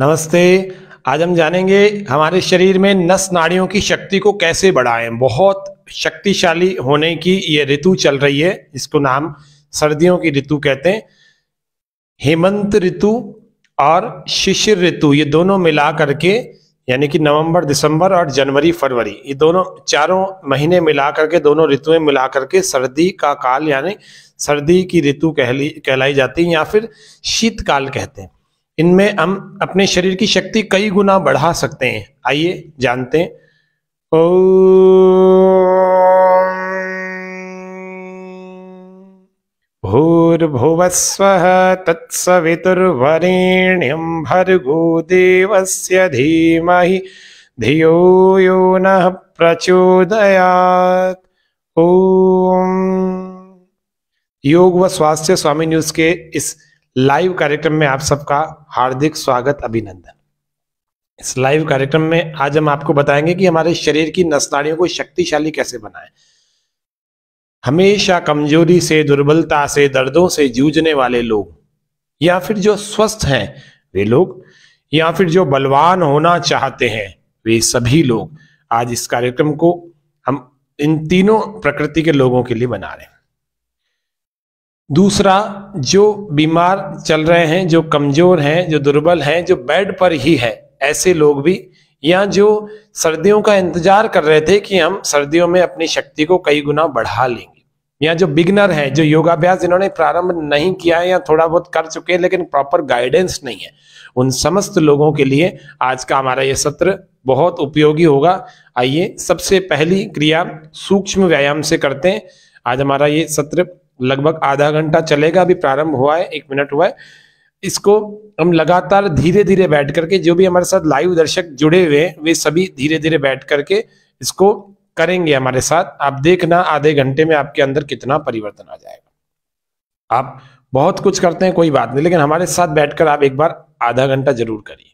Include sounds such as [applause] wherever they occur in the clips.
नमस्ते आज हम जानेंगे हमारे शरीर में नस नाड़ियों की शक्ति को कैसे बढ़ाएं बहुत शक्तिशाली होने की ये ऋतु चल रही है इसको नाम सर्दियों की ऋतु कहते हैं हेमंत ऋतु और शिशिर ऋतु ये दोनों मिला करके यानी कि नवंबर दिसंबर और जनवरी फरवरी ये दोनों चारों महीने मिला करके दोनों ऋतुएं मिला करके सर्दी का काल यानी सर्दी की ऋतु कहली कहलाई जाती है या फिर शीतकाल कहते हैं इनमें हम अपने शरीर की शक्ति कई गुना बढ़ा सकते हैं आइए जानते हैं ओ भूर्भुवस्व तत्सवितुर्वरेण्यं भर्गो से धीमहि धियो यो न प्रचोदयात ओम योग व स्वास्थ्य स्वामी न्यूज के इस लाइव कार्यक्रम में आप सबका हार्दिक स्वागत अभिनंदन इस लाइव कार्यक्रम में आज हम आपको बताएंगे कि हमारे शरीर की नसनाड़ियों को शक्तिशाली कैसे बनाएं हमेशा कमजोरी से दुर्बलता से दर्दों से जूझने वाले लोग या फिर जो स्वस्थ हैं वे लोग या फिर जो बलवान होना चाहते हैं वे सभी लोग आज इस कार्यक्रम को हम इन तीनों प्रकृति के लोगों के लिए बना रहे हैं दूसरा जो बीमार चल रहे हैं जो कमज़ोर हैं जो दुर्बल हैं जो बेड पर ही है ऐसे लोग भी या जो सर्दियों का इंतजार कर रहे थे कि हम सर्दियों में अपनी शक्ति को कई गुना बढ़ा लेंगे या जो बिगनर है जो योगाभ्यास जिन्होंने प्रारंभ नहीं किया है या थोड़ा बहुत कर चुके हैं लेकिन प्रॉपर गाइडेंस नहीं है उन समस्त लोगों के लिए आज का हमारा ये सत्र बहुत उपयोगी होगा आइए सबसे पहली क्रिया सूक्ष्म व्यायाम से करते हैं आज हमारा ये सत्र लगभग आधा घंटा चलेगा अभी प्रारंभ हुआ है एक मिनट हुआ है इसको हम लगातार धीरे धीरे बैठ करके जो भी हमारे साथ लाइव दर्शक जुड़े हुए हैं वे सभी धीरे धीरे बैठ करके इसको करेंगे हमारे साथ आप देखना आधे घंटे में आपके अंदर कितना परिवर्तन आ जाएगा आप बहुत कुछ करते हैं कोई बात नहीं लेकिन हमारे साथ बैठकर आप एक बार आधा घंटा जरूर करिए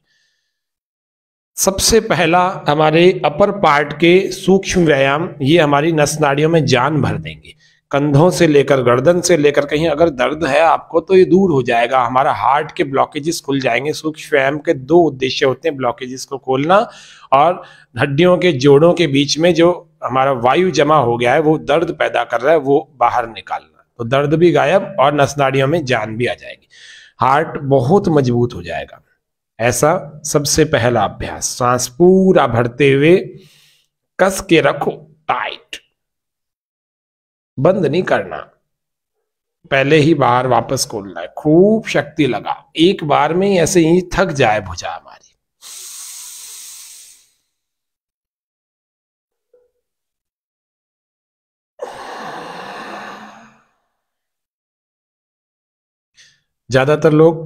सबसे पहला हमारे अपर पार्ट के सूक्ष्म व्यायाम ये हमारी नस नाड़ियों में जान भर देंगे कंधों से लेकर गर्दन से लेकर कहीं अगर दर्द है आपको तो ये दूर हो जाएगा हमारा हार्ट के ब्लॉकेजेस खुल जाएंगे सूक्ष्म व्यायाम के दो उद्देश्य होते हैं ब्लॉकेजेस को खोलना और हड्डियों के जोड़ों के बीच में जो हमारा वायु जमा हो गया है वो दर्द पैदा कर रहा है वो बाहर निकालना तो दर्द भी गायब और नसनाड़ियों में जान भी आ जाएगी हार्ट बहुत मजबूत हो जाएगा ऐसा सबसे पहला अभ्यास सांस पूरा भरते हुए कस के रखो टाइट बंद नहीं करना पहले ही बाहर वापस खोलना है खूब शक्ति लगा एक बार में ही ऐसे ही थक जाए भुजा हमारी ज्यादातर लोग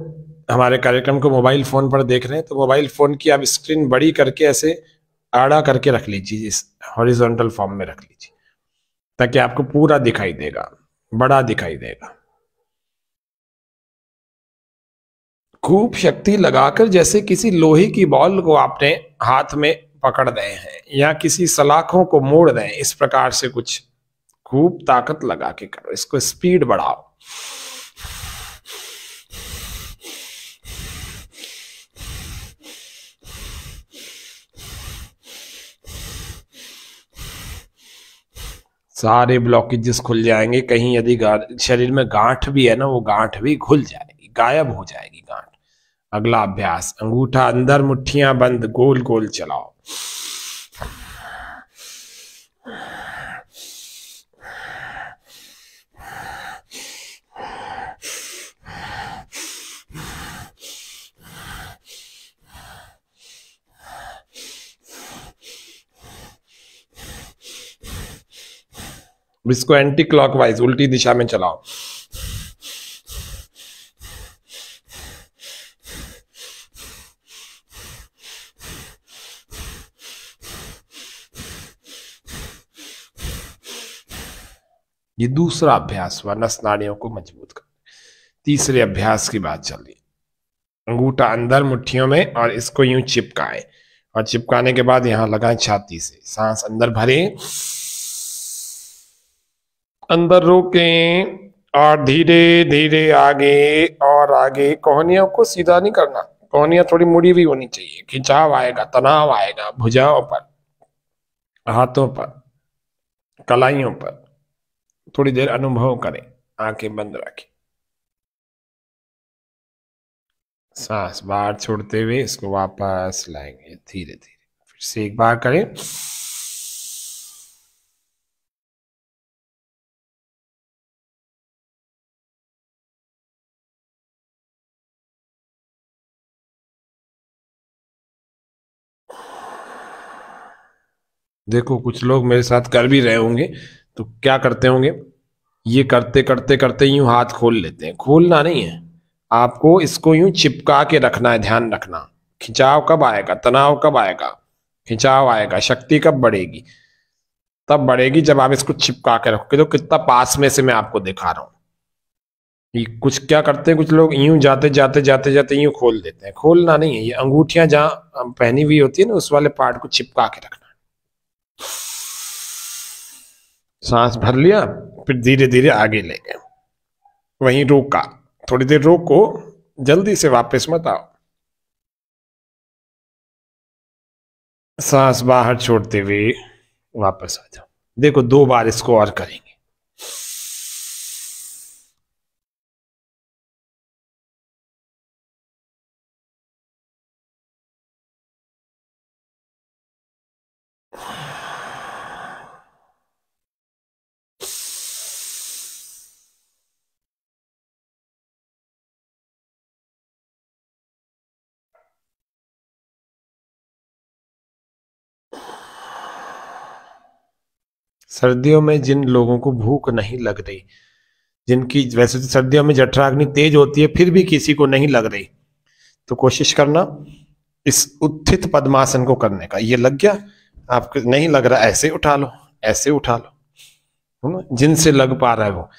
हमारे कार्यक्रम को मोबाइल फोन पर देख रहे हैं तो मोबाइल फोन की आप स्क्रीन बड़ी करके ऐसे आड़ा करके रख लीजिए इस हॉरिजॉन्टल फॉर्म में रख लीजिए ताकि आपको पूरा दिखाई देगा बड़ा दिखाई देगा खूब शक्ति लगाकर जैसे किसी लोहे की बॉल को आपने हाथ में पकड़ रहे हैं या किसी सलाखों को मोड़ रहे हैं इस प्रकार से कुछ खूब ताकत लगा के करो इसको स्पीड बढ़ाओ सारे ब्लॉकेजेस खुल जाएंगे कहीं यदि शरीर में गांठ भी है ना वो गांठ भी खुल जाएगी गायब हो जाएगी गांठ अगला अभ्यास अंगूठा अंदर मुठ्ठियां बंद गोल गोल चलाओ इसको एंटी क्लॉकवाइज उल्टी दिशा में चलाओ ये दूसरा अभ्यास हुआ नस नाड़ियों को मजबूत कर तीसरे अभ्यास की बात चल रही अंगूठा अंदर मुट्ठियों में और इसको यूं चिपकाएं और चिपकाने के बाद यहां लगाएं छाती से सांस अंदर भरें अंदर रोकें और धीरे धीरे आगे और आगे कोहनियों को सीधा नहीं करना कोहनिया थोड़ी मुड़ी हुई होनी चाहिए खिंचाव आएगा तनाव आएगा भुजाओं पर हाथों पर कलाइयों पर थोड़ी देर अनुभव करें आंखें बंद रखें सांस बाहर छोड़ते हुए इसको वापस लाएंगे धीरे धीरे फिर से एक बार करें देखो कुछ लोग मेरे साथ कर भी रहे होंगे तो क्या करते होंगे ये करते करते करते यूं हाथ खोल लेते हैं खोलना नहीं है आपको इसको यूं चिपका के रखना है ध्यान रखना खिंचाव कब आएगा तनाव कब आएगा खिंचाव आएगा शक्ति कब बढ़ेगी तब बढ़ेगी जब आप इसको चिपका के रखोगे तो कितना पास में से मैं आपको दिखा रहा हूँ ये कुछ क्या करते हैं कुछ लोग यूं जाते जाते जाते जाते यूं खोल देते हैं खोलना नहीं है ये अंगूठियां जहां पहनी हुई होती है ना उस वाले पार्ट को चिपका के रखना सांस भर लिया फिर धीरे धीरे आगे ले गए वहीं रोका थोड़ी देर रोको जल्दी से वापस मत आओ सांस बाहर छोड़ते हुए वापस आ जाओ देखो दो बार इसको और करेंगे सर्दियों में जिन लोगों को भूख नहीं लग रही जिनकी वैसे तो सर्दियों में जठराग्नि तेज होती है फिर भी किसी को नहीं लग रही तो कोशिश करना इस उत्थित पद्मासन को करने का ये लग गया आपको नहीं लग रहा ऐसे उठा लो ऐसे उठा लो है ना जिनसे लग पा रहा है वो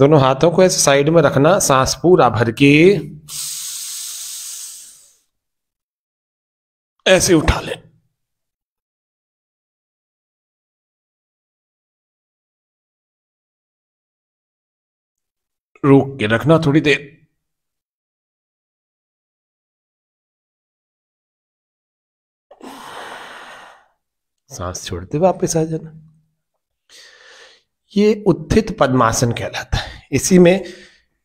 दोनों हाथों को ऐसे साइड में रखना सांस पूरा भर के ऐसे उठा लें रोक के रखना थोड़ी देर। सांस छोड़ते वापस आ जाना ये उत्थित पद्मासन कहलाता है इसी में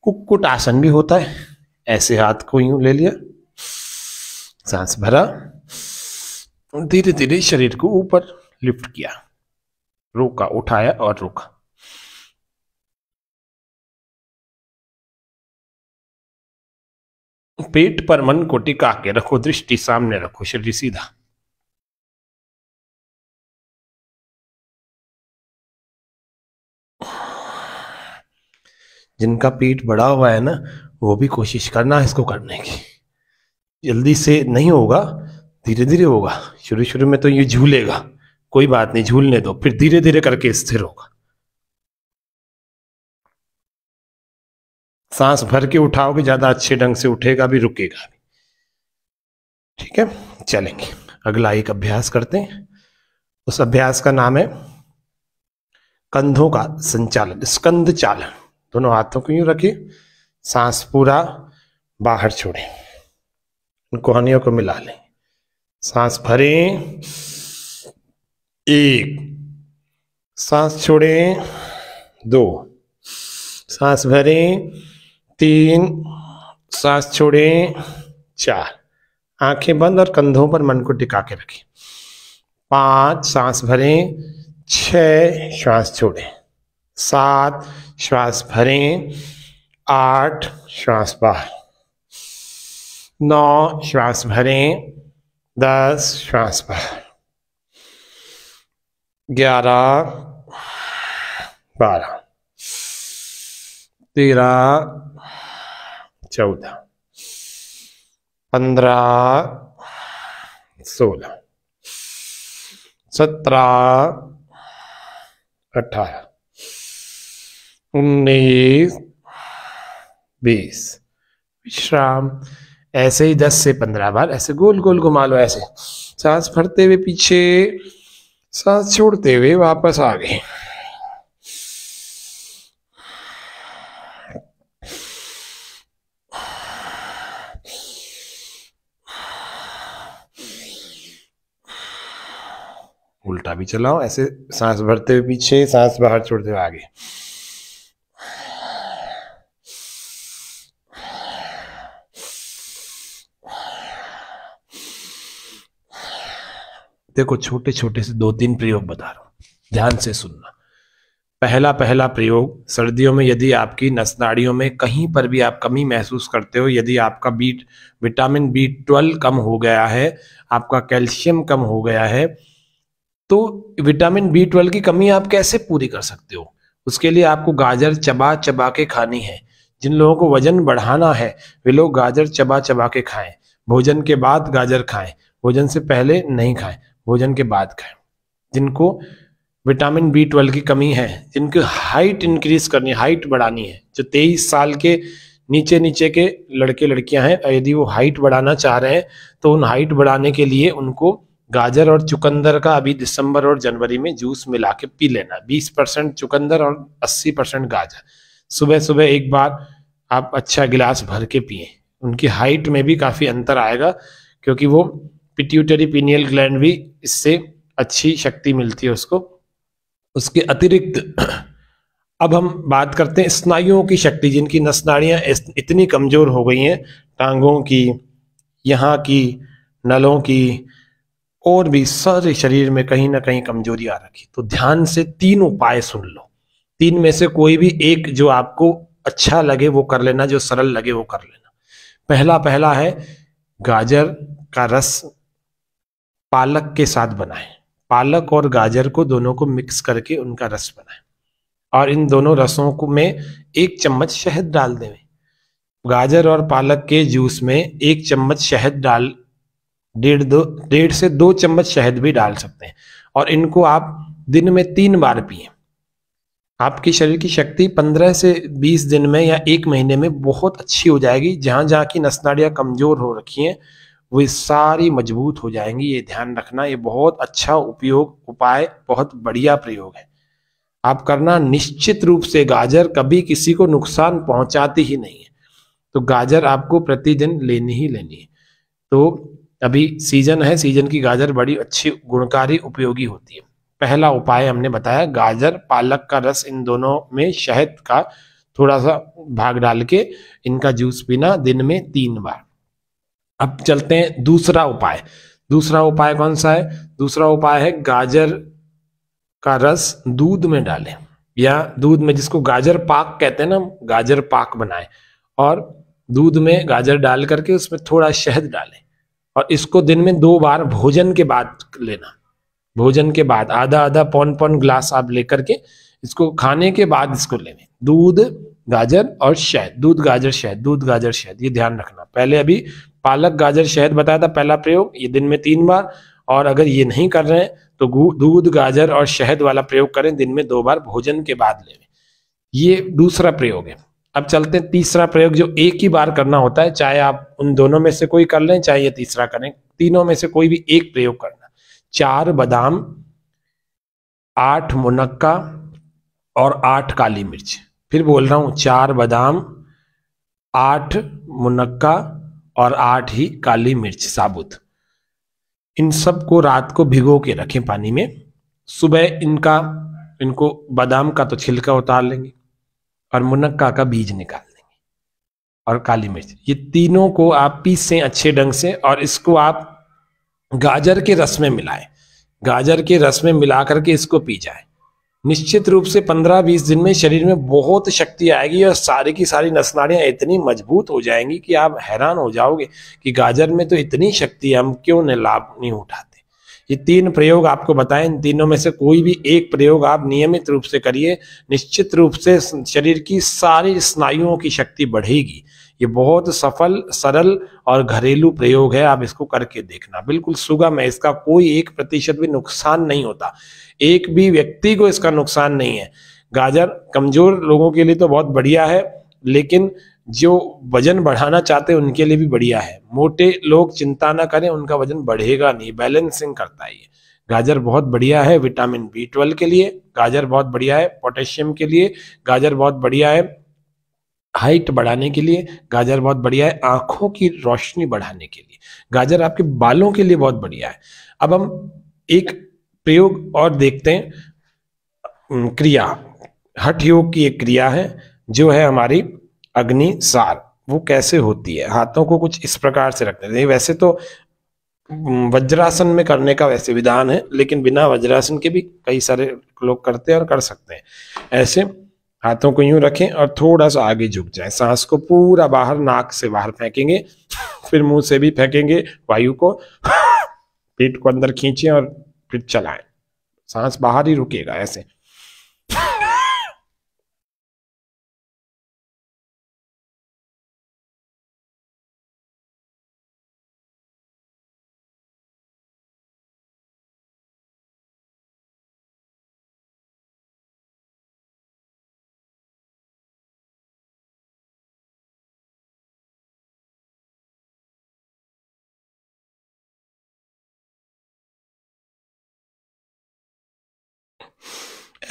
कुक्कुट आसन भी होता है ऐसे हाथ को यूं ले लिया सांस भरा धीरे धीरे शरीर को ऊपर लिफ्ट किया रोका उठाया और रोका पेट पर मन को टिका के रखो दृष्टि सामने रखो शरीर सीधा जिनका पेट बड़ा हुआ है ना वो भी कोशिश करना है इसको करने की जल्दी से नहीं होगा धीरे धीरे होगा शुरू शुरू में तो ये झूलेगा कोई बात नहीं झूलने दो फिर धीरे धीरे करके स्थिर होगा सांस भर के उठाओगे ज़्यादा अच्छे ढंग से उठेगा भी रुकेगा भी ठीक है चलेंगे अगला एक अभ्यास करते हैं उस अभ्यास का नाम है कंधों का संचालन स्कंद चालन दोनों हाथों को यूं रखे सांस पूरा बाहर छोड़ें उन कोहनियों को मिला लें सांस भरें एक सांस छोड़ें दो सांस भरें तीन सांस छोड़े चार आंखें बंद और कंधों पर मन को टिका के रखें पांच सांस भरें छ श्वास छोड़ें सात श्वास भरें आठ श्वास बाहर नौ श्वास भरें दस श्वास बाहर ग्यारह बारह तेरह चौदह पंद्रह सोलह सत्रह अठारह उन्नीस बीस विश्राम ऐसे ही दस से पंद्रह बार ऐसे गोल गोल घुमा लो ऐसे सांस भरते हुए पीछे सांस छोड़ते हुए वापस आ गए उल्टा भी चलाओ ऐसे सांस भरते हुए पीछे सांस बाहर छोड़ते हुए आगे देखो छोटे छोटे से दो तीन प्रयोग बता रहा हूं ध्यान से सुनना पहला पहला प्रयोग सर्दियों में यदि आपकी नसनाड़ियों में कहीं पर भी आप कमी महसूस करते हो यदि आपका बीट विटामिन बी ट्वेल्व कम हो गया है आपका कैल्शियम कम हो गया है तो विटामिन बी ट्वेल्व की कमी आप कैसे पूरी कर सकते हो उसके लिए आपको गाजर चबा चबा के खानी है जिन लोगों को वजन बढ़ाना है वे लोग गाजर चबा चबा के खाएं भोजन के बाद गाजर खाएं भोजन से पहले नहीं खाएं भोजन के बाद खाएं जिनको विटामिन बी ट्वेल्व की कमी है जिनकी हाइट इंक्रीज करनी हाइट बढ़ानी है जो तेईस साल के नीचे नीचे के लड़के लड़कियां हैं यदि वो हाइट बढ़ाना चाह रहे हैं तो उन हाइट बढ़ाने के लिए उनको गाजर और चुकंदर का अभी दिसंबर और जनवरी में जूस मिला के पी लेना 20 परसेंट चुकंदर और 80 परसेंट गाजर सुबह सुबह एक बार आप अच्छा गिलास भर के पिए उनकी हाइट में भी काफ़ी अंतर आएगा क्योंकि वो पिट्यूटरी पीनियल ग्लैंड भी इससे अच्छी शक्ति मिलती है उसको उसके अतिरिक्त अब हम बात करते हैं स्नायुओं की शक्ति जिनकी नसनाड़ियाँ इतनी कमज़ोर हो गई हैं टांगों की यहाँ की नलों की और भी सारे शरीर में कहीं ना कहीं कमजोरी आ रखी तो ध्यान से तीन उपाय सुन लो तीन में से कोई भी एक जो आपको अच्छा लगे वो कर लेना जो सरल लगे वो कर लेना पहला पहला है गाजर का रस पालक के साथ बनाए पालक और गाजर को दोनों को मिक्स करके उनका रस बनाए और इन दोनों रसों को में एक चम्मच शहद डाल देवे गाजर और पालक के जूस में एक चम्मच शहद डाल डेढ़ दो डेढ़ से दो चम्मच शहद भी डाल सकते हैं और इनको आप दिन में तीन बार पिए आपकी शरीर की शक्ति 15 से 20 दिन में या एक महीने में बहुत अच्छी हो जाएगी जहां जहाँ की नसनाड़ियाँ कमज़ोर हो रखी हैं वे सारी मजबूत हो जाएंगी ये ध्यान रखना ये बहुत अच्छा उपयोग उपाय बहुत बढ़िया प्रयोग है आप करना निश्चित रूप से गाजर कभी किसी को नुकसान पहुंचाती ही नहीं है तो गाजर आपको प्रतिदिन लेनी ही लेनी है तो अभी सीजन है सीजन की गाजर बड़ी अच्छी गुणकारी उपयोगी होती है पहला उपाय हमने बताया गाजर पालक का रस इन दोनों में शहद का थोड़ा सा भाग डाल के इनका जूस पीना दिन में तीन बार अब चलते हैं दूसरा उपाय दूसरा उपाय कौन सा है दूसरा उपाय है गाजर का रस दूध में डालें या दूध में जिसको गाजर पाक कहते हैं ना गाजर पाक बनाएं और दूध में गाजर डाल करके उसमें थोड़ा शहद डालें और इसको दिन में दो बार भोजन के बाद लेना भोजन के बाद आधा आधा पौन पौन ग्लास आप लेकर के इसको खाने के बाद इसको लेने दूध गाजर और शहद दूध गाजर शहद दूध गाजर शहद ये ध्यान रखना पहले अभी पालक गाजर शहद बताया था पहला प्रयोग ये दिन में तीन बार और अगर ये नहीं कर रहे हैं तो दूध गाजर और शहद वाला प्रयोग करें दिन में दो बार भोजन के बाद लें ये दूसरा प्रयोग है अब चलते हैं तीसरा प्रयोग जो एक ही बार करना होता है चाहे आप उन दोनों में से कोई कर लें चाहे ये तीसरा करें तीनों में से कोई भी एक प्रयोग करना चार बादाम आठ मुनक्का और आठ काली मिर्च फिर बोल रहा हूं चार बादाम आठ मुनक्का और आठ ही काली मिर्च साबुत इन सब को रात को भिगो के रखें पानी में सुबह इनका इनको बादाम का तो छिलका उतार लेंगे और मुनक्का का बीज निकाल देंगे और काली मिर्च ये तीनों को आप पीसें अच्छे ढंग से और इसको आप गाजर के रस में मिलाएं गाजर के रस में मिला करके इसको पी जाए निश्चित रूप से 15-20 दिन में शरीर में बहुत शक्ति आएगी और सारी की सारी नसनाड़ियाँ इतनी मजबूत हो जाएंगी कि आप हैरान हो जाओगे कि गाजर में तो इतनी शक्ति है हम क्यों ने लाभ नहीं उठाते ये तीन प्रयोग आपको बताएं इन तीनों में से कोई भी एक प्रयोग आप नियमित रूप से करिए निश्चित रूप से शरीर की सारी स्नायुओं की शक्ति बढ़ेगी ये बहुत सफल सरल और घरेलू प्रयोग है आप इसको करके देखना बिल्कुल सुगम है इसका कोई एक प्रतिशत भी नुकसान नहीं होता एक भी व्यक्ति को इसका नुकसान नहीं है गाजर कमजोर लोगों के लिए तो बहुत बढ़िया है लेकिन जो वजन बढ़ाना चाहते हैं उनके लिए भी बढ़िया है मोटे लोग चिंता ना करें उनका वजन बढ़ेगा नहीं बैलेंसिंग करता है ये गाजर बहुत बढ़िया है विटामिन बी ट्वेल्व के लिए गाजर बहुत बढ़िया है पोटेशियम के लिए गाजर बहुत बढ़िया है हाइट बढ़ाने के लिए गाजर बहुत बढ़िया है आंखों की रोशनी बढ़ाने के लिए गाजर आपके बालों के लिए बहुत बढ़िया है अब हम एक प्रयोग और देखते हैं क्रिया हठ योग की एक क्रिया है जो है हमारी अग्नि सार वो कैसे होती है हाथों को कुछ इस प्रकार से रखते हैं वैसे तो वज्रासन में करने का वैसे विधान है लेकिन बिना वज्रासन के भी कई सारे लोग करते हैं और कर सकते हैं ऐसे हाथों को यूं रखें और थोड़ा सा आगे झुक जाए सांस को पूरा बाहर नाक से बाहर फेंकेंगे फिर मुंह से भी फेंकेंगे वायु को पेट को अंदर खींचे और फिर चलाएं सांस बाहर ही रुकेगा ऐसे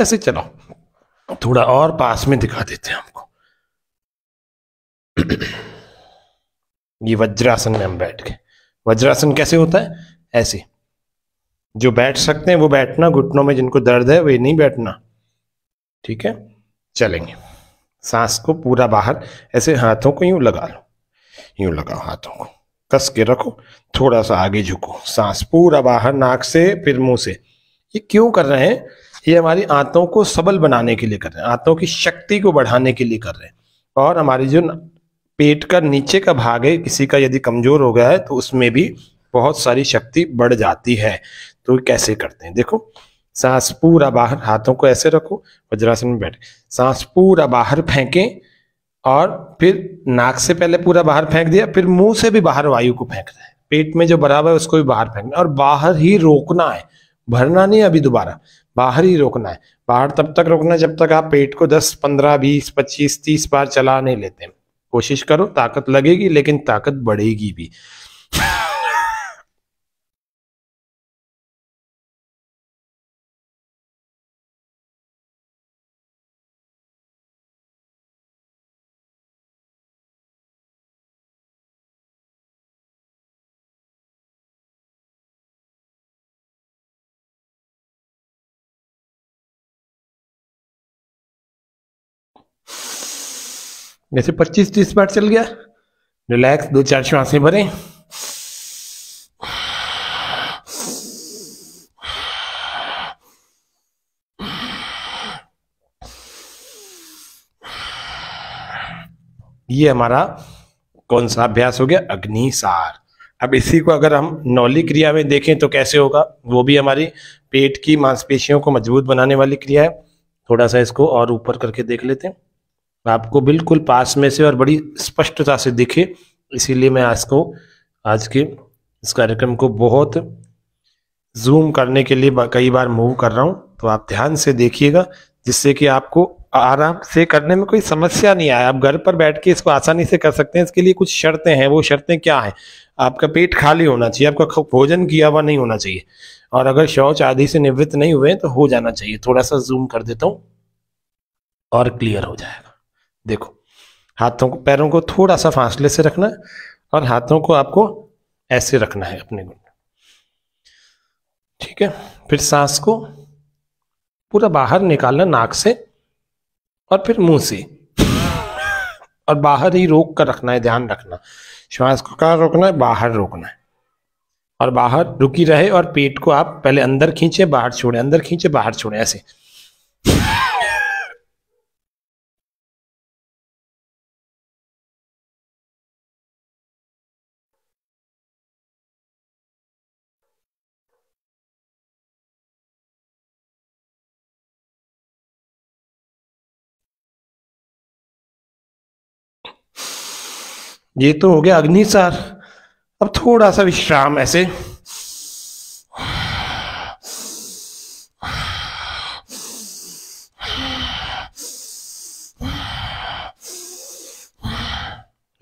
ऐसे चलाओ थोड़ा और पास में दिखा देते हैं हमको ये वज्रासन में हम बैठ गए वज्रासन कैसे होता है ऐसे जो बैठ सकते हैं वो बैठना घुटनों में जिनको दर्द है वे नहीं बैठना ठीक है चलेंगे सांस को पूरा बाहर ऐसे हाथों को यूं लगा लो यूं लगाओ हाथों को कस के रखो थोड़ा सा आगे झुको सांस पूरा बाहर नाक से फिर मुंह से ये क्यों कर रहे हैं ये हमारी आंतों को सबल बनाने के लिए कर रहे हैं आंतों की शक्ति को बढ़ाने के लिए कर रहे हैं और हमारी जो पेट का नीचे का भाग है किसी का यदि कमजोर हो गया है तो उसमें भी बहुत सारी शक्ति बढ़ जाती है तो कैसे करते हैं देखो सांस पूरा बाहर हाथों को ऐसे रखो वज्रासन में बैठे सांस पूरा बाहर फेंकें और फिर नाक से पहले पूरा बाहर फेंक दिया फिर मुंह से भी बाहर वायु को फेंक रहे हैं पेट में जो बराबर है उसको भी बाहर फेंकना और बाहर ही रोकना है भरना नहीं अभी दोबारा बाहर ही रोकना है बाहर तब तक रोकना है जब तक आप पेट को 10, 15, 20, 25, 30 बार चला नहीं लेते कोशिश करो ताकत लगेगी लेकिन ताकत बढ़ेगी भी जैसे 25 तीस मिनट चल गया रिलैक्स दो चार श्वासें भरें ये हमारा कौन सा अभ्यास हो गया अग्निसार अब इसी को अगर हम नौली क्रिया में देखें तो कैसे होगा वो भी हमारी पेट की मांसपेशियों को मजबूत बनाने वाली क्रिया है थोड़ा सा इसको और ऊपर करके देख लेते हैं आपको बिल्कुल पास में से और बड़ी स्पष्टता से दिखे इसीलिए मैं आज को आज के इस कार्यक्रम को बहुत जूम करने के लिए कई बार मूव कर रहा हूँ तो आप ध्यान से देखिएगा जिससे कि आपको आराम से करने में कोई समस्या नहीं आए आप घर पर बैठ के इसको आसानी से कर सकते हैं इसके लिए कुछ शर्तें हैं वो शर्तें क्या हैं आपका पेट खाली होना चाहिए आपका भोजन किया हुआ नहीं होना चाहिए और अगर शौच आदि से निवृत्त नहीं हुए तो हो जाना चाहिए थोड़ा सा जूम कर देता हूँ और क्लियर हो जाएगा देखो हाथों को पैरों को थोड़ा सा फासले से रखना है और हाथों को आपको ऐसे रखना है अपने गुण ठीक है फिर सांस को पूरा बाहर निकालना नाक से और फिर मुंह से और बाहर ही रोक कर रखना है ध्यान रखना श्वास को कहा रोकना है बाहर रोकना है और बाहर रुकी रहे और पेट को आप पहले अंदर खींचे बाहर छोड़े अंदर खींचे बाहर छोड़े ऐसे ये तो हो गया अग्निसार अब थोड़ा सा विश्राम ऐसे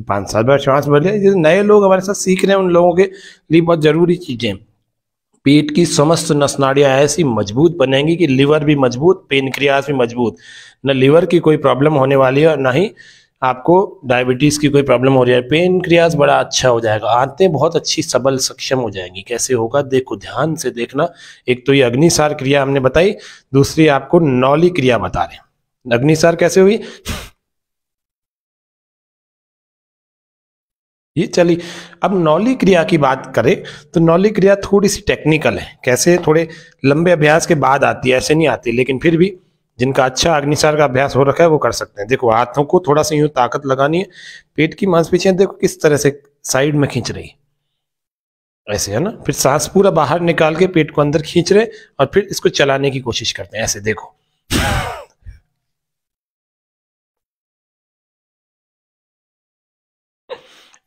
पांच सात बार श्वास भर लिया जैसे नए लोग हमारे साथ सीख रहे हैं उन लोगों के लिए बहुत जरूरी चीजें पेट की समस्त नसनाड़ियां ऐसी मजबूत बनेंगी कि लिवर भी मजबूत पेनक्रियास भी मजबूत न लिवर की कोई प्रॉब्लम होने वाली है और ना ही आपको डायबिटीज़ की कोई प्रॉब्लम हो जाए पेन क्रियाज बड़ा अच्छा हो जाएगा आते बहुत अच्छी सबल सक्षम हो जाएंगी कैसे होगा देखो ध्यान से देखना एक तो ये अग्निसार क्रिया हमने बताई दूसरी आपको नौली क्रिया बता रहे अग्निसार कैसे हुई ये चली अब नौली क्रिया की बात करें तो नौली क्रिया थोड़ी सी टेक्निकल है कैसे थोड़े लंबे अभ्यास के बाद आती है ऐसे नहीं आती लेकिन फिर भी जिनका अच्छा अग्निशार का अभ्यास हो रखा है वो कर सकते हैं देखो हाथों को थोड़ा सा यूं ताकत लगानी है पेट की मांसपेशियां देखो किस तरह से साइड में खींच रही ऐसे है ना फिर सांस पूरा बाहर निकाल के पेट को अंदर खींच रहे और फिर इसको चलाने की कोशिश करते हैं ऐसे देखो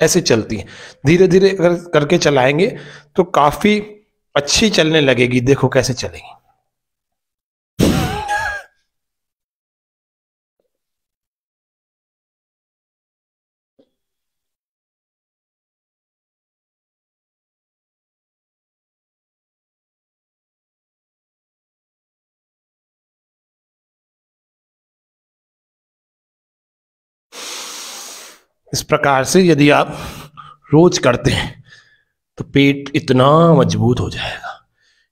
ऐसे चलती है धीरे धीरे अगर करके चलाएंगे तो काफी अच्छी चलने लगेगी देखो कैसे चलेगी इस प्रकार से यदि आप रोज करते हैं तो पेट इतना मजबूत हो जाएगा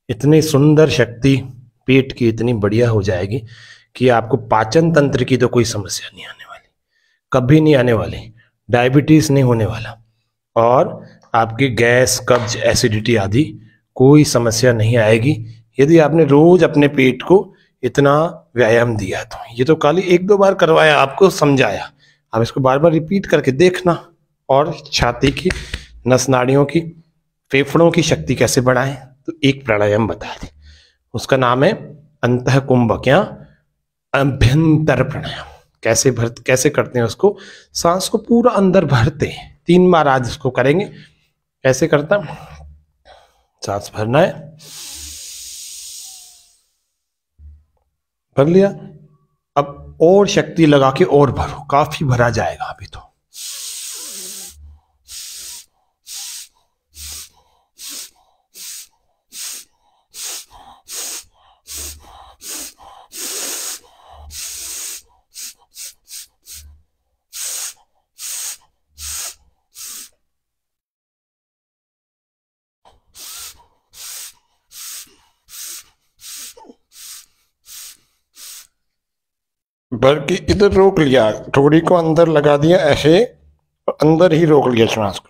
इतनी सुंदर शक्ति पेट की इतनी बढ़िया हो जाएगी कि आपको पाचन तंत्र की तो कोई समस्या नहीं आने वाली कभी नहीं आने वाली डायबिटीज़ नहीं होने वाला और आपकी गैस कब्ज एसिडिटी आदि कोई समस्या नहीं आएगी यदि आपने रोज अपने पेट को इतना व्यायाम दिया तो ये तो खाली एक दो बार करवाया आपको समझाया अब इसको बार बार रिपीट करके देखना और छाती की नस नाड़ियों की फेफड़ों की शक्ति कैसे बढ़ाएं तो एक प्राणायाम बता दें उसका नाम है अंत कुंभक या अभ्यंतर प्राणायाम कैसे भर कैसे करते हैं उसको सांस को पूरा अंदर भरते हैं तीन बार आज इसको करेंगे कैसे करता सांस भरना है भर लिया अब और शक्ति लगा के और भरो काफ़ी भरा जाएगा अभी तो बल्कि इधर रोक लिया थोड़ी को अंदर लगा दिया ऐसे अंदर ही रोक लिया श्वास को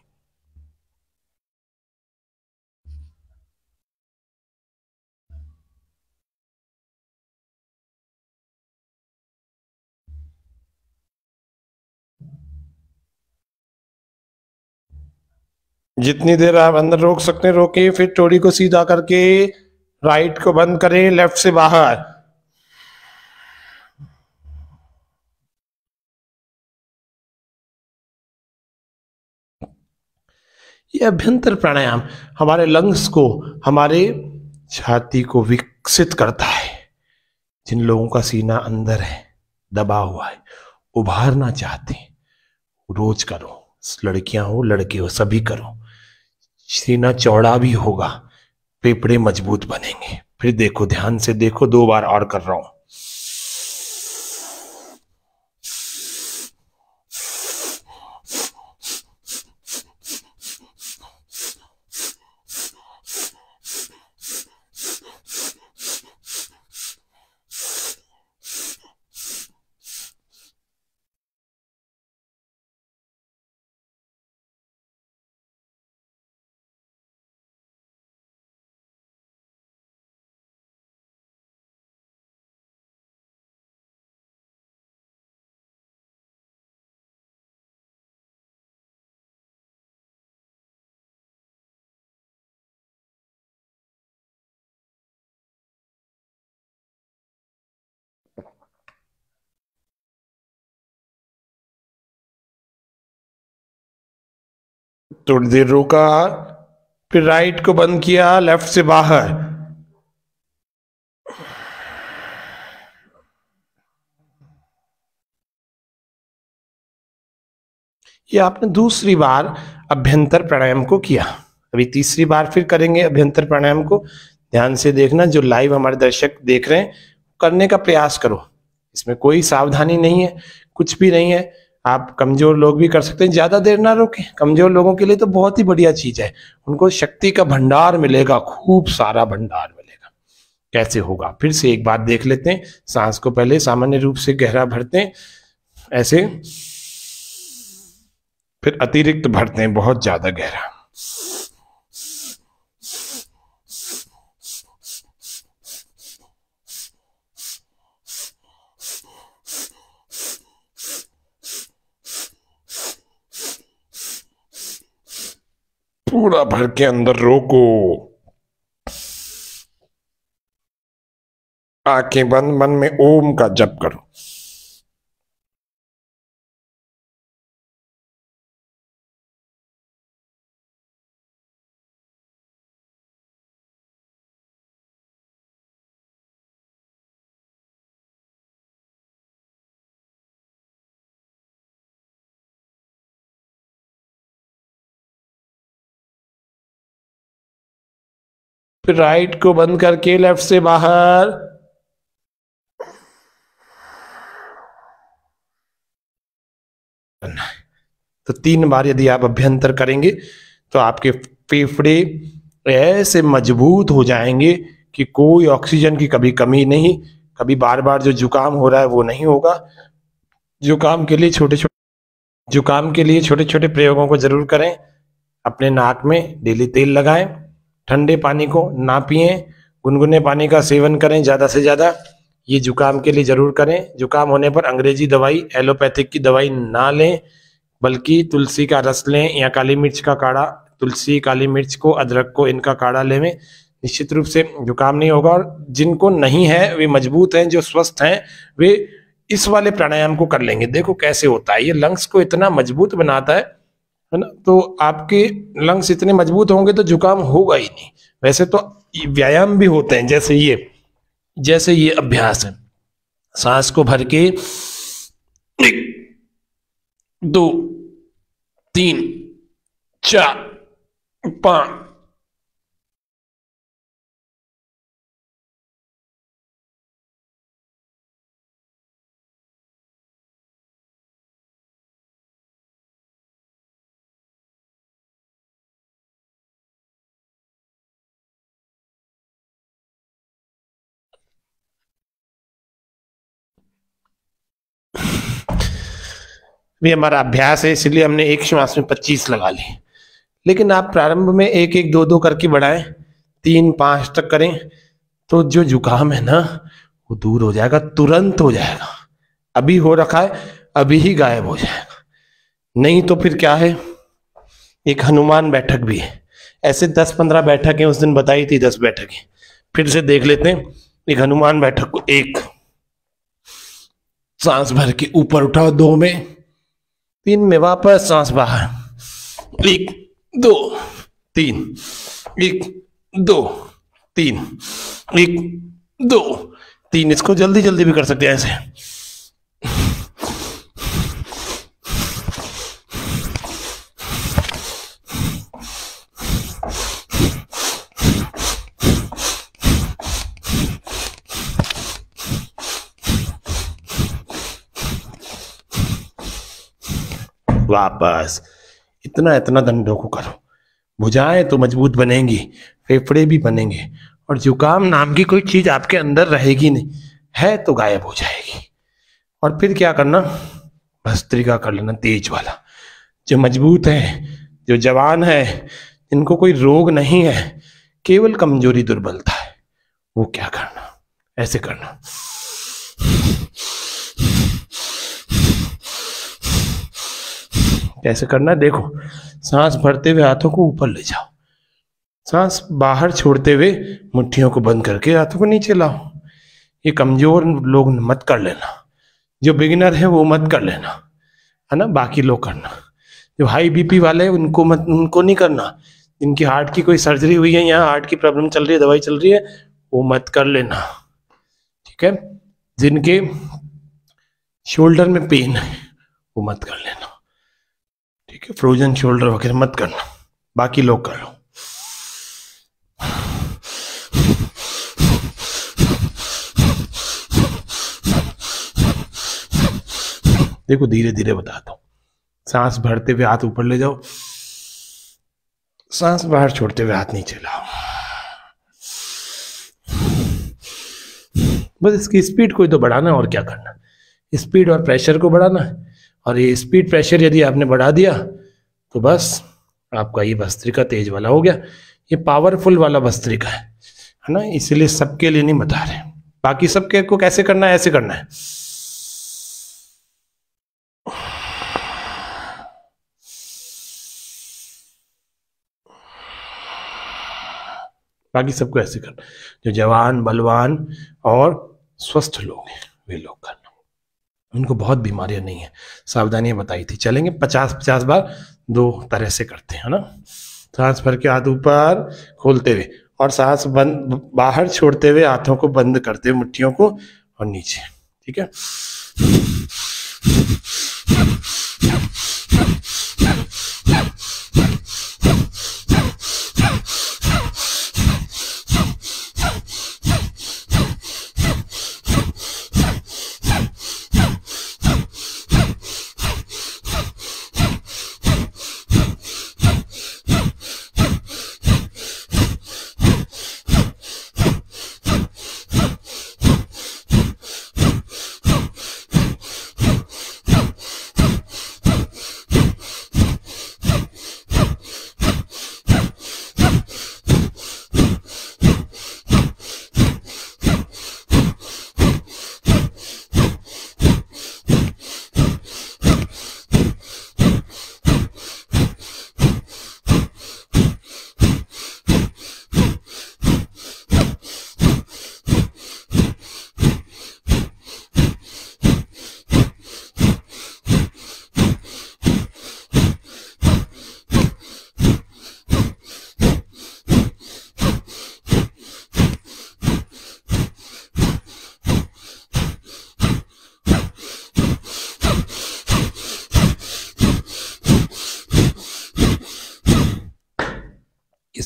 जितनी देर आप अंदर रोक सकते हैं रोके फिर चोरी को सीधा करके राइट को बंद करें लेफ्ट से बाहर ये अभ्यंतर प्राणायाम हमारे लंग्स को हमारे छाती को विकसित करता है जिन लोगों का सीना अंदर है दबा हुआ है उभारना चाहते हैं रोज करो लड़कियां हो लड़के हो सभी करो सीना चौड़ा भी होगा पेपड़े मजबूत बनेंगे फिर देखो ध्यान से देखो दो बार और कर रहा हूं थोड़ी देर रोका फिर राइट को बंद किया लेफ्ट से बाहर ये आपने दूसरी बार अभ्यंतर प्राणायाम को किया अभी तीसरी बार फिर करेंगे अभ्यंतर प्राणायाम को ध्यान से देखना जो लाइव हमारे दर्शक देख रहे हैं करने का प्रयास करो इसमें कोई सावधानी नहीं है कुछ भी नहीं है आप कमजोर लोग भी कर सकते हैं ज्यादा देर ना रोके कमजोर लोगों के लिए तो बहुत ही बढ़िया चीज है उनको शक्ति का भंडार मिलेगा खूब सारा भंडार मिलेगा कैसे होगा फिर से एक बात देख लेते हैं सांस को पहले सामान्य रूप से गहरा भरते हैं ऐसे फिर अतिरिक्त भरते हैं बहुत ज्यादा गहरा पूरा भर के अंदर रोको आंखें बंद मन में ओम का जप करो फिर राइट को बंद करके लेफ्ट से बाहर तो तीन बार यदि आप अभ्यंतर करेंगे तो आपके फेफड़े ऐसे मजबूत हो जाएंगे कि कोई ऑक्सीजन की कभी कमी नहीं कभी बार बार जो जुकाम हो रहा है वो नहीं होगा जुकाम के लिए छोटे छोटे जुकाम के लिए छोटे छोटे प्रयोगों को जरूर करें अपने नाक में डेली तेल लगाएं ठंडे पानी को ना पिए गुनगुने पानी का सेवन करें ज़्यादा से ज़्यादा ये जुकाम के लिए ज़रूर करें जुकाम होने पर अंग्रेजी दवाई एलोपैथिक की दवाई ना लें बल्कि तुलसी का रस लें या काली मिर्च का काढ़ा तुलसी काली मिर्च को अदरक को इनका काढ़ा लेवें निश्चित रूप से जुकाम नहीं होगा और जिनको नहीं है वे मजबूत हैं जो स्वस्थ हैं वे इस वाले प्राणायाम को कर लेंगे देखो कैसे होता है ये लंग्स को इतना मजबूत बनाता है है ना तो आपके लंग्स इतने मजबूत होंगे तो जुकाम होगा ही नहीं वैसे तो व्यायाम भी होते हैं जैसे ये जैसे ये अभ्यास है सांस को भर के एक दो तीन चार पांच भी हमारा अभ्यास है इसलिए हमने एक श्वास में पच्चीस लगा ली लेकिन आप प्रारंभ में एक एक दो दो करके बढ़ाएं तीन पांच तक करें तो जो जुकाम है ना वो दूर हो जाएगा तुरंत हो जाएगा अभी हो रखा है अभी ही गायब हो जाएगा नहीं तो फिर क्या है एक हनुमान बैठक भी है ऐसे दस पंद्रह बैठक है उस दिन बताई थी दस बैठकें फिर से देख लेते हैं एक हनुमान बैठक को एक सांस भर के ऊपर उठाओ दो में तीन में वापस सांस बाहर एक दो तीन एक दो तीन एक दो तीन इसको जल्दी जल्दी भी कर सकते हैं ऐसे वापस इतना इतना दंडों को करो बुझाएं तो मजबूत बनेंगी फेफड़े भी बनेंगे और जुकाम नाम की कोई चीज आपके अंदर रहेगी नहीं है तो गायब हो जाएगी और फिर क्या करना भस्त्रिका कर लेना तेज वाला जो मजबूत है जो जवान है इनको कोई रोग नहीं है केवल कमजोरी दुर्बलता है वो क्या करना ऐसे करना कैसे करना है देखो सांस भरते हुए हाथों को ऊपर ले जाओ सांस बाहर छोड़ते हुए मुट्ठियों को बंद करके हाथों को नीचे लाओ ये कमजोर लोग मत कर लेना जो बिगिनर है वो मत कर लेना है ना बाकी लोग करना जो हाई बीपी वाले हैं उनको मत उनको नहीं करना जिनकी हार्ट की कोई सर्जरी हुई है या हार्ट की प्रॉब्लम चल रही है दवाई चल रही है वो मत कर लेना ठीक है जिनके शोल्डर में पेन है वो मत कर लेना ठीक है फ्रोजन शोल्डर वगैरह मत करना बाकी लोग कर लो देखो धीरे धीरे बताता हूं सांस भरते हुए हाथ ऊपर ले जाओ सांस बाहर छोड़ते हुए हाथ नीचे लाओ बस इसकी स्पीड को तो बढ़ाना और क्या करना स्पीड और प्रेशर को बढ़ाना है और ये स्पीड प्रेशर यदि आपने बढ़ा दिया तो बस आपका ये भस्त्रिका तेज वाला हो गया ये पावरफुल वाला भस्त्रिका है है ना इसीलिए सबके लिए नहीं बता रहे बाकी सबके को कैसे करना है ऐसे करना है बाकी सबको ऐसे करना जो जवान बलवान और स्वस्थ लोग हैं वे लोग करना उनको बहुत बीमारियां नहीं है सावधानियां बताई थी चलेंगे पचास पचास बार दो तरह से करते हैं ना सांस भर के हाथ ऊपर खोलते हुए और सांस बंद बाहर छोड़ते हुए हाथों को बंद करते हुए मुठ्ठियों को और नीचे ठीक है Yeah.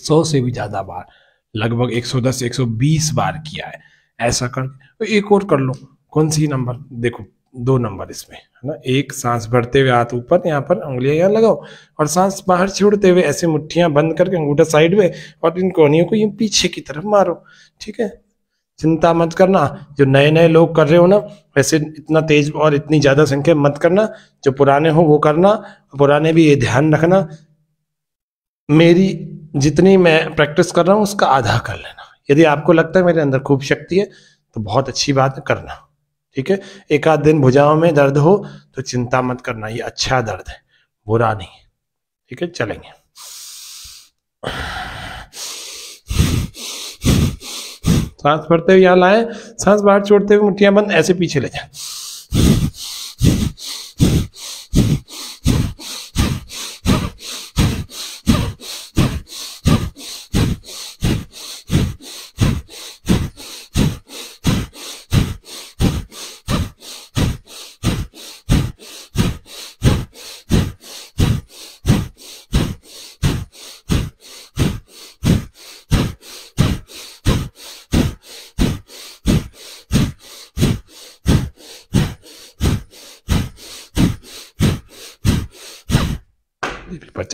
सौ से भी ज़्यादा बार लगभग 110 120 बार किया है ऐसा कर तो एक और कर लो कौन सी नंबर देखो दो नंबर इसमें है ना एक सांस भरते हुए हाथ ऊपर यहाँ पर उंगलियां यहाँ लगाओ और सांस बाहर छोड़ते हुए ऐसे मुठ्ठियां बंद करके अंगूठा साइड में और इन कोनियों को ये पीछे की तरफ मारो ठीक है चिंता मत करना जो नए नए लोग कर रहे हो ना वैसे इतना तेज और इतनी ज़्यादा संख्या मत करना जो पुराने हो वो करना पुराने भी ये ध्यान रखना मेरी जितनी मैं प्रैक्टिस कर रहा हूँ उसका आधा कर लेना यदि आपको लगता है मेरे अंदर खूब शक्ति है तो बहुत अच्छी बात है करना ठीक है एक आध दिन भुजाओं में दर्द हो तो चिंता मत करना ये अच्छा दर्द है बुरा नहीं है ठीक है चलेंगे सांस भरते हुए यहाँ लाए सांस बाहर छोड़ते हुए मुठियां बंद ऐसे पीछे ले जाए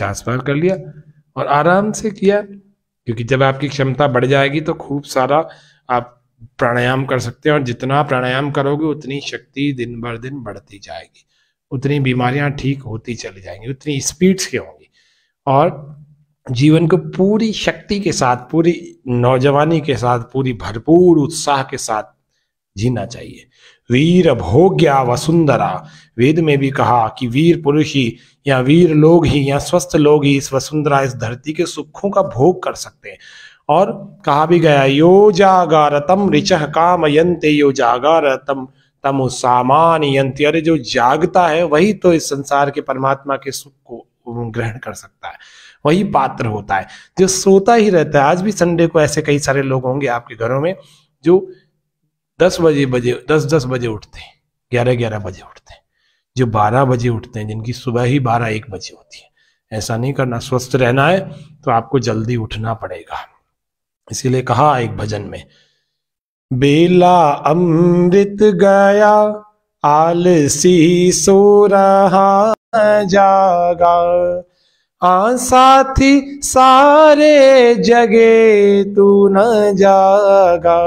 पचास बार कर लिया और आराम से किया क्योंकि जब आपकी क्षमता बढ़ जाएगी तो खूब सारा आप प्राणायाम कर सकते हैं और जितना प्राणायाम करोगे उतनी शक्ति दिन बर दिन बढ़ती जाएगी उतनी बीमारियां ठीक होती चली जाएंगी उतनी स्पीड्स की होंगी और जीवन को पूरी शक्ति के साथ पूरी नौजवानी के साथ पूरी भरपूर उत्साह के साथ जीना चाहिए वीर भोग्या वसुंधरा वेद में भी कहा कि वीर पुरुष ही या वीर लोग ही या स्वस्थ लोग ही इस वसुंधरा इस धरती के सुखों का भोग कर सकते हैं और कहा भी गया यो तम ऋच काम यंत जागार योजागारतम तम सामान यंत अरे जो जागता है वही तो इस संसार के परमात्मा के सुख को ग्रहण कर सकता है वही पात्र होता है जो सोता ही रहता है आज भी संडे को ऐसे कई सारे लोग होंगे आपके घरों में जो दस बजे बजे दस दस बजे उठते हैं ग्यारह ग्यारह बजे उठते हैं जो 12 बजे उठते हैं जिनकी सुबह ही 12 एक बजे होती है ऐसा नहीं करना स्वस्थ रहना है तो आपको जल्दी उठना पड़ेगा इसीलिए कहा एक भजन में बेला अमृत गया आलसी सो रहा जागा आ साथी सारे जगे तू न जागा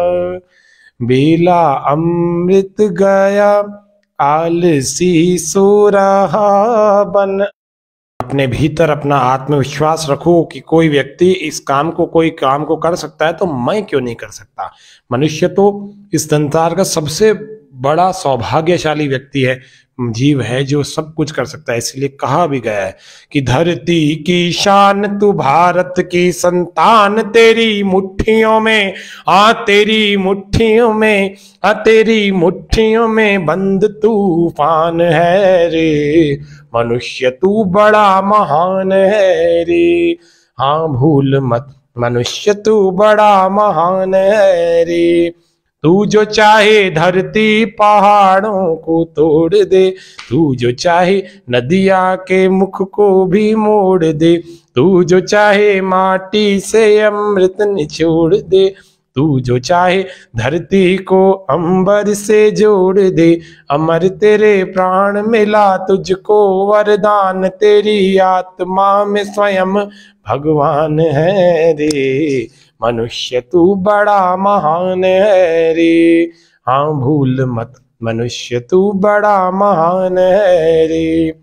बेला अमृत गया आलसी सो रहा बन अपने भीतर अपना आत्मविश्वास रखो कि कोई व्यक्ति इस काम को कोई काम को कर सकता है तो मैं क्यों नहीं कर सकता मनुष्य तो इस संसार का सबसे बड़ा सौभाग्यशाली व्यक्ति है जीव है जो सब कुछ कर सकता है इसलिए कहा भी गया है कि धरती की शान तू भारत की संतान तेरी मुट्ठियों में आ तेरी मुट्ठियों में आ तेरी मुट्ठियों में बंद तूफान है रे मनुष्य तू बड़ा महान है रे हाँ भूल मत मनुष्य तू बड़ा महान है रे तू जो चाहे धरती पहाड़ों को तोड़ दे तू जो चाहे नदिया के मुख को भी मोड़ दे तू जो चाहे माटी से अमृत निचोड़ दे तू जो चाहे धरती को अंबर से जोड़ दे अमर तेरे प्राण मिला तुझको वरदान तेरी आत्मा में स्वयं भगवान है रे मनुष्य तू बड़ा महान है रे हाँ भूल मत मनुष्य तू बड़ा महान है रे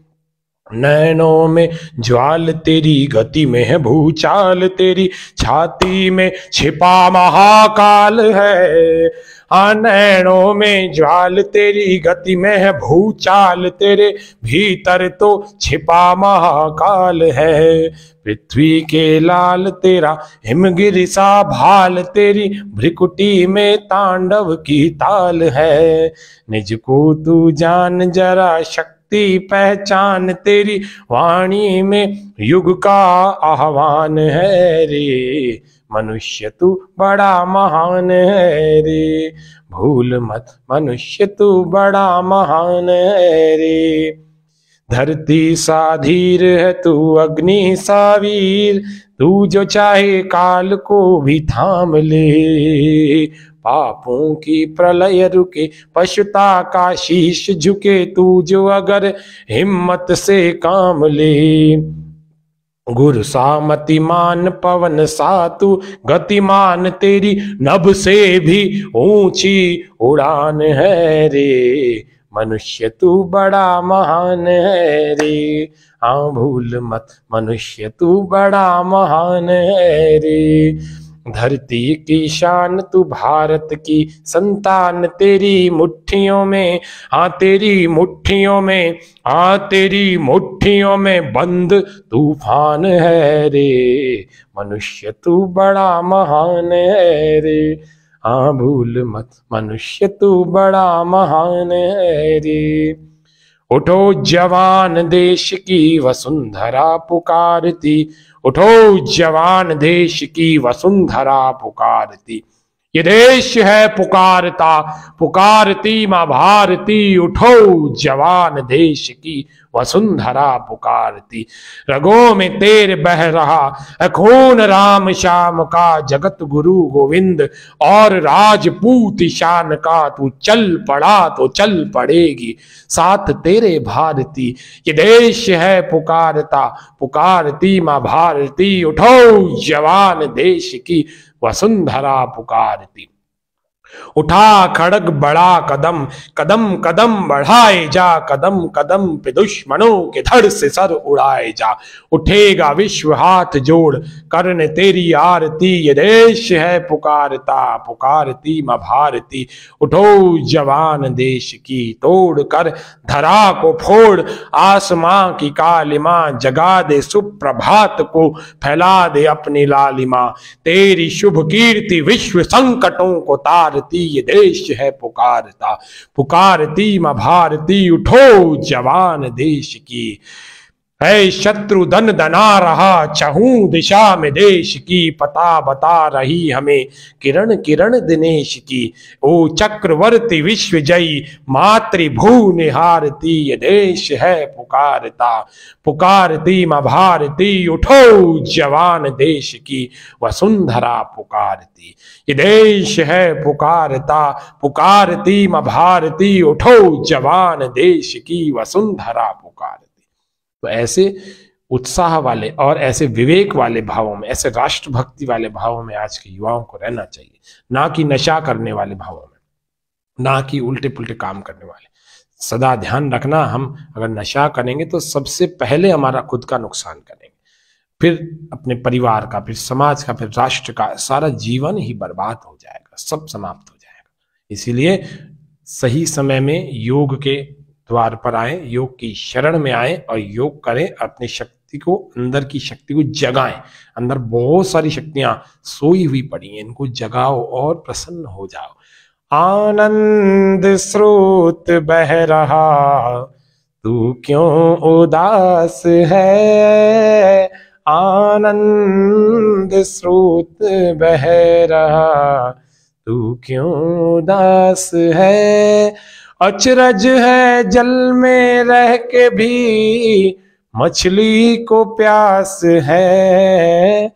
नैनों में ज्वाल तेरी गति में है भूचाल तेरी छाती में छिपा महाकाल है अनैणों में ज्वाल तेरी गति में है भूचाल तेरे भीतर तो छिपा महाकाल है पृथ्वी के लाल तेरा हिमगिर सा भाल तेरी भ्रिकुटी में तांडव की ताल है निज को तू जान जरा शक्ति पहचान तेरी वाणी में युग का आह्वान है रे मनुष्य तू बड़ा महान है रे भूल मत मनुष्य तू बड़ा महान है रे धरती सा धीर है तू अग्नि सावीर तू जो चाहे काल को भी थाम ले पापों की प्रलय रुके पशुता का शीश झुके तू जो अगर हिम्मत से काम ले गुरु सामतिमान पवन सातु गतिमान तेरी नभ से भी ऊंची उड़ान है रे मनुष्य तू बड़ा महान है रे हाँ भूल मत मनुष्य तू बड़ा महान है रे धरती की शान तू भारत की संतान तेरी मुट्ठियों में हाँ तेरी मुट्ठियों में आ तेरी मुट्ठियों में बंद तूफान है रे मनुष्य तू बड़ा महान है रे हाँ भूल मत मनुष्य तू बड़ा महान है रे उठो जवान देश की वसुंधरा पुकारती उठो जवान देश की वसुंधरा पुकारती ये देश है पुकारता पुकारती मां भारती उठो जवान देश की वसुंधरा पुकारती रगो में तेर बह रहा अखून राम श्याम का जगत गुरु गोविंद और राजपूत शान का तू चल पड़ा तो चल पड़ेगी साथ तेरे भारती ये देश है पुकारता पुकारती माँ भारती उठो जवान देश की वसुंधरा पुकारती उठा खड़ग बड़ा कदम कदम कदम बढ़ाए जा कदम कदम पे दुश्मनों के धड़ से सर उड़ाए जा उठेगा विश्व हाथ जोड़ कर्ण तेरी आरती ये देश है पुकारता पुकारती म भारती उठो जवान देश की तोड़ कर धरा को फोड़ आसमां की कालिमा जगा दे सुप्रभात को फैला दे अपनी लालिमा तेरी शुभ कीर्ति विश्व संकटों को तार भारती ये देश है पुकारता पुकारती म भारती उठो जवान देश की है शत्रु धन दना रहा चहू दिशा में देश की पता बता रही हमें किरण किरण दिनेश की ओ चक्रवर्ती विश्व जयी मातृभू निहारती ये देश है पुकारता पुकारती म भारती उठो जवान देश की वसुंधरा पुकारती ये देश है पुकारता पुकारती म भारती उठो जवान देश की वसुंधरा पुकारती तो ऐसे उत्साह वाले और ऐसे विवेक वाले भावों में ऐसे राष्ट्रभक्ति वाले भावों में आज के युवाओं को रहना चाहिए ना कि नशा करने वाले भावों में ना कि उल्टे पुल्टे काम करने वाले सदा ध्यान रखना हम अगर नशा करेंगे तो सबसे पहले हमारा खुद का नुकसान करेंगे फिर अपने परिवार का फिर समाज का फिर राष्ट्र का सारा जीवन ही बर्बाद हो जाएगा सब समाप्त हो जाएगा इसीलिए सही समय में योग के द्वार पर आए योग की शरण में आए और योग करें अपनी शक्ति को अंदर की शक्ति को जगाएं अंदर बहुत सारी शक्तियां सोई हुई पड़ी हैं इनको जगाओ और प्रसन्न हो जाओ आनंद स्रोत बह रहा तू क्यों उदास है आनंद स्रोत बह रहा तू क्यों उदास है अचरज है जल में रह के भी मछली को प्यास है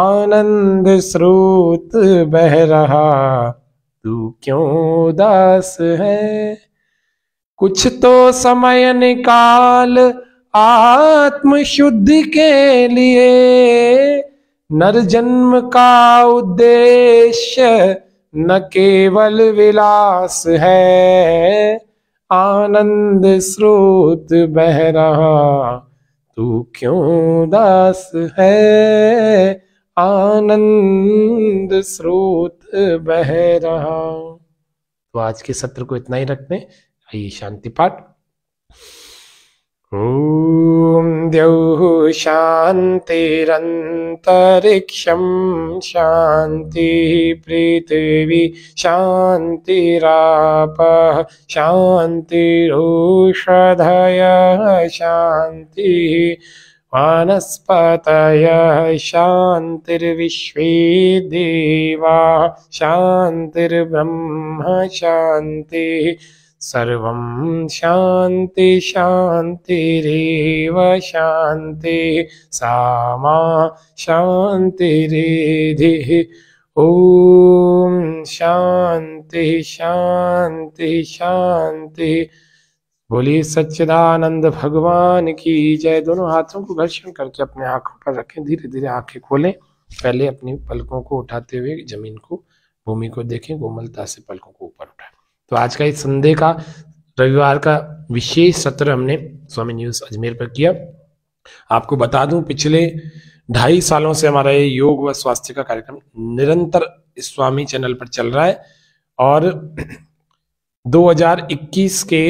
आनंद स्रोत बह रहा तू क्यों उदास है कुछ तो समय निकाल आत्म शुद्धि के लिए नर जन्म का उद्देश्य न केवल विलास है आनंद स्रोत बह रहा तू क्यों दास है आनंद स्रोत बह रहा तो आज के सत्र को इतना ही रखते हैं आइए शांति पाठ ॐ द्यौः शान्तिरन्तरिक्षं शान्तिः पृथिवी शान्तिरापः शान्तिरोषधयः शान्तिः वनस्पतयः शान्तिर्विश्वे देवाः शान्तिर्ब्रह्म शान्तिः सर्व शांति शान्तिरेव शांति सामा शान्तिरेधिः ॐ शांति शांति शांति बोलिए सच्चिदानंद भगवान की जय दोनों हाथों को घर्षण करके अपने आंखों पर रखें धीरे धीरे आंखें खोलें पहले अपनी पलकों को उठाते हुए जमीन को भूमि को देखें गोमलता से पलकों को ऊपर उठाएं तो आज का इस संदेह का रविवार का विशेष सत्र हमने स्वामी न्यूज अजमेर पर किया आपको बता दूं पिछले ढाई सालों से हमारा ये योग व स्वास्थ्य का कार्यक्रम निरंतर स्वामी चैनल पर चल रहा है और 2021 [clears throat] के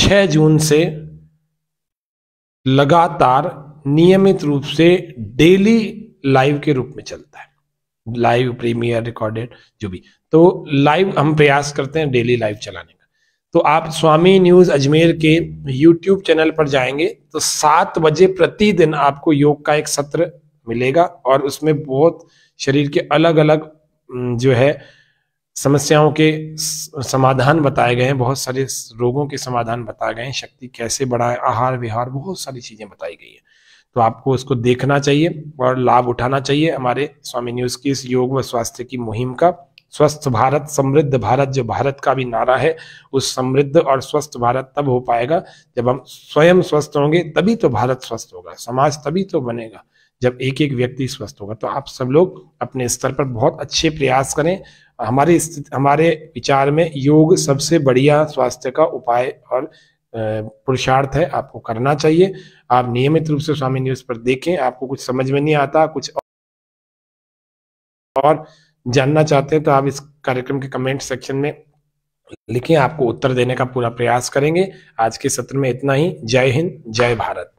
6 जून से लगातार नियमित रूप से डेली लाइव के रूप में चलता है लाइव प्रीमियर रिकॉर्डेड जो भी तो लाइव हम प्रयास करते हैं डेली लाइव चलाने का तो आप स्वामी न्यूज अजमेर के यूट्यूब चैनल पर जाएंगे तो सात बजे प्रतिदिन आपको योग का एक सत्र मिलेगा और उसमें बहुत शरीर के अलग अलग जो है समस्याओं के समाधान बताए गए हैं बहुत सारे रोगों के समाधान बताए गए हैं शक्ति कैसे बढ़ाए आहार विहार बहुत सारी चीजें बताई गई है तो आपको उसको देखना चाहिए और लाभ उठाना चाहिए हमारे स्वामी न्यूज की इस योग व स्वास्थ्य की मुहिम का स्वस्थ भारत समृद्ध भारत जो भारत का भी नारा है उस समृद्ध और स्वस्थ भारत तब हो पाएगा जब हम स्वयं स्वस्थ होंगे तभी तो भारत स्वस्थ होगा समाज तभी तो बनेगा जब एक एक व्यक्ति स्वस्थ होगा तो आप सब लोग अपने स्तर पर बहुत अच्छे प्रयास करें हमारे हमारे विचार में योग सबसे बढ़िया स्वास्थ्य का उपाय और पुरुषार्थ है आपको करना चाहिए आप नियमित रूप से स्वामी न्यूज पर देखें आपको कुछ समझ में नहीं आता कुछ और जानना चाहते हैं तो आप इस कार्यक्रम के कमेंट सेक्शन में लिखें आपको उत्तर देने का पूरा प्रयास करेंगे आज के सत्र में इतना ही जय हिंद जय भारत